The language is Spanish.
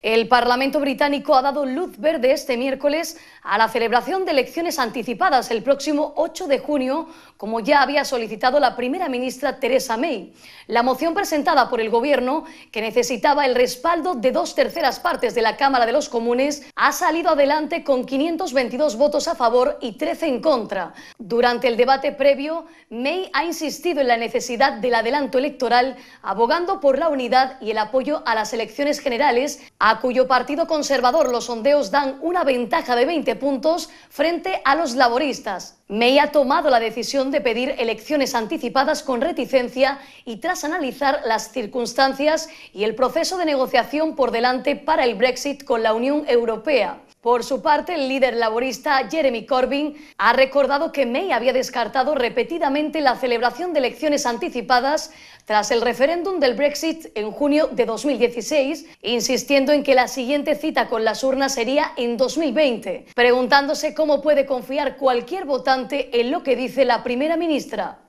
El Parlamento británico ha dado luz verde este miércoles a la celebración de elecciones anticipadas el próximo 8 de junio, como ya había solicitado la primera ministra Theresa May. La moción presentada por el Gobierno, que necesitaba el respaldo de dos terceras partes de la Cámara de los Comunes, ha salido adelante con 522 votos a favor y 13 en contra. Durante el debate previo, May ha insistido en la necesidad del adelanto electoral, abogando por la unidad y el apoyo a las elecciones generales a cuyo partido conservador los sondeos dan una ventaja de 20 puntos frente a los laboristas. May ha tomado la decisión de pedir elecciones anticipadas con reticencia y tras analizar las circunstancias y el proceso de negociación por delante para el Brexit con la Unión Europea. Por su parte, el líder laborista Jeremy Corbyn ha recordado que May había descartado repetidamente la celebración de elecciones anticipadas tras el referéndum del Brexit en junio de 2016, insistiendo en que la siguiente cita con las urnas sería en 2020, preguntándose cómo puede confiar cualquier votante en lo que dice la primera ministra.